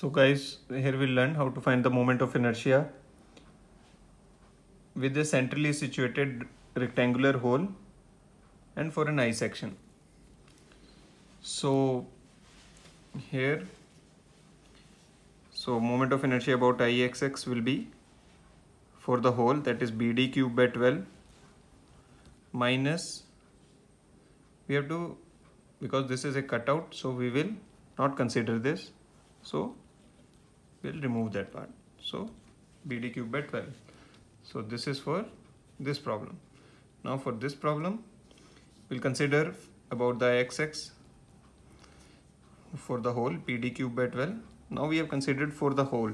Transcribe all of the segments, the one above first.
So guys, here we learn how to find the moment of inertia. With a centrally situated rectangular hole and for an I section. So here, so moment of inertia about Ixx will be for the hole that is BD cube by 12 minus we have to because this is a cutout so we will not consider this so we'll remove that part. So BD cube by 12. So this is for this problem. Now for this problem, we'll consider about the xx for the whole PD cube by 12. Now we have considered for the whole.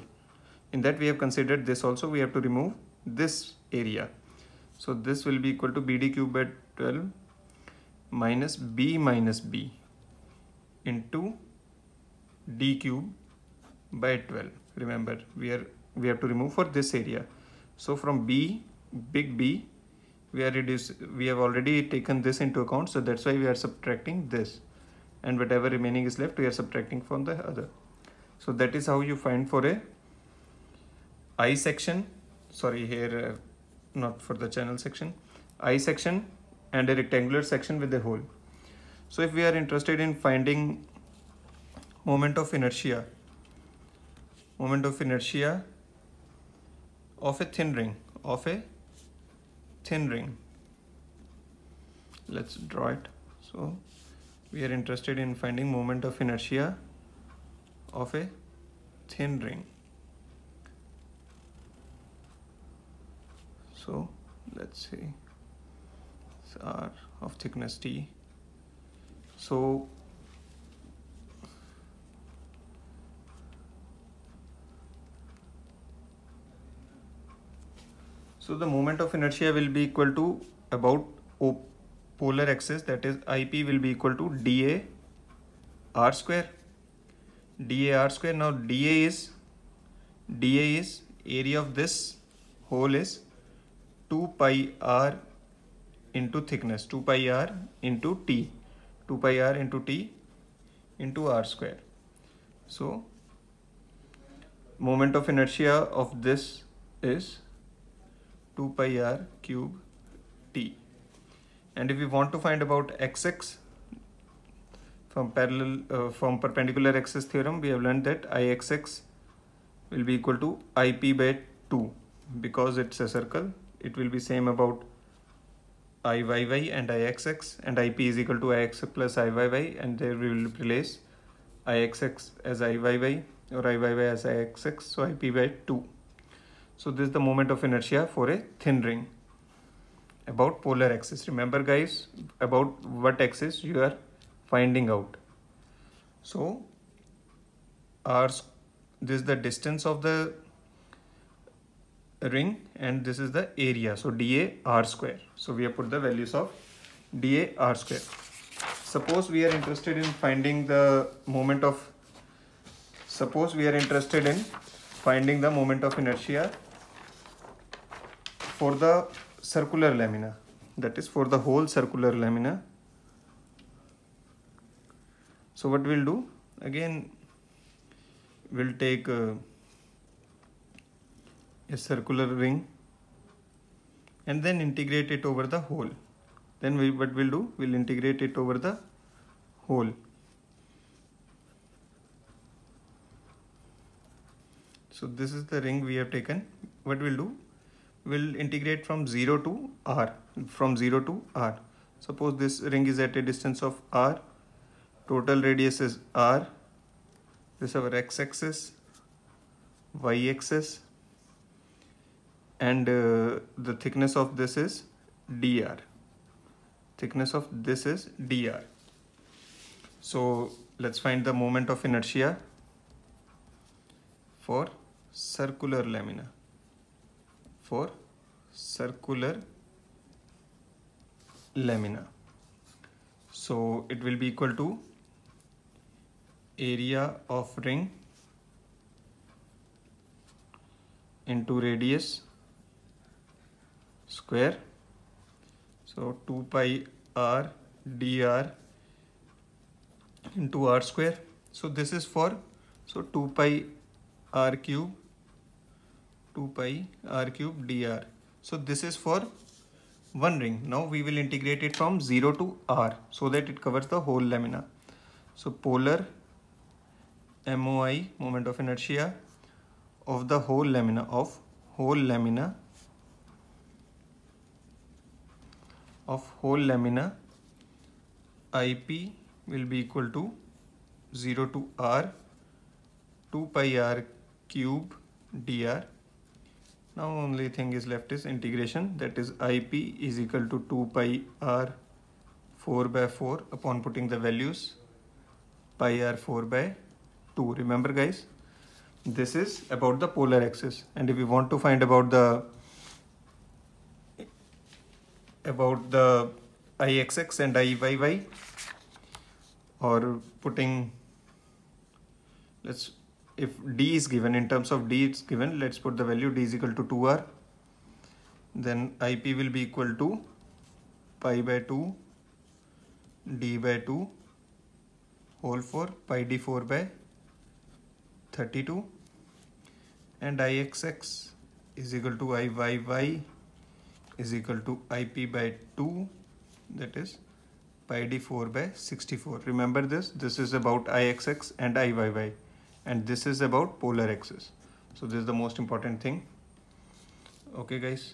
In that we have considered this also, we have to remove this area. So this will be equal to BD cube by 12 minus B minus B into D cube by 12 remember we are we have to remove for this area so from b big b we are reduce we have already taken this into account so that's why we are subtracting this and whatever remaining is left we are subtracting from the other so that is how you find for a i section sorry here uh, not for the channel section i section and a rectangular section with a hole so if we are interested in finding moment of inertia moment of inertia of a thin ring of a thin ring let's draw it so we are interested in finding moment of inertia of a thin ring so let's say r of thickness t so So the moment of inertia will be equal to about o polar axis that is IP will be equal to dA r square dA r square now dA is dA is area of this hole is 2 pi r into thickness 2 pi r into t 2 pi r into t into r square so moment of inertia of this is 2 pi r cube t. And if we want to find about xx from parallel uh, from perpendicular axis theorem, we have learned that ixx will be equal to ip by 2 because it's a circle. It will be same about iyy and ixx and ip is equal to ix plus iyy and there we will replace ixx as iyy or iyy as ixx so ip by 2 so this is the moment of inertia for a thin ring about polar axis. Remember guys about what axis you are finding out. So r this is the distance of the ring and this is the area. So dA r square. So we have put the values of dA r square. Suppose we are interested in finding the moment of suppose we are interested in finding the moment of inertia for the circular lamina that is for the whole circular lamina so what we'll do again we'll take a, uh, a circular ring and then integrate it over the whole then we what we'll do we'll integrate it over the whole so this is the ring we have taken what we'll do will integrate from 0 to r from 0 to r suppose this ring is at a distance of r total radius is r this is our x-axis y-axis and uh, the thickness of this is dr thickness of this is dr so let's find the moment of inertia for circular lamina for circular lamina. So it will be equal to area of ring into radius square. So 2 pi r dr into r square. So this is for so 2 pi r cube 2 pi r cube dr. So this is for one ring. Now we will integrate it from 0 to r so that it covers the whole lamina. So polar MOI moment of inertia of the whole lamina of whole lamina of whole lamina IP will be equal to 0 to r 2 pi r cube dr now only thing is left is integration that is ip is equal to 2 pi r 4 by 4 upon putting the values pi r 4 by 2 remember guys this is about the polar axis and if we want to find about the about the ixx and iyy or putting let's if d is given in terms of d it's given let's put the value d is equal to 2r then ip will be equal to pi by 2 d by 2 whole 4 pi d4 by 32 and ixx is equal to iyy is equal to ip by 2 that is pi d4 by 64 remember this this is about ixx and iyy and this is about polar axis so this is the most important thing okay guys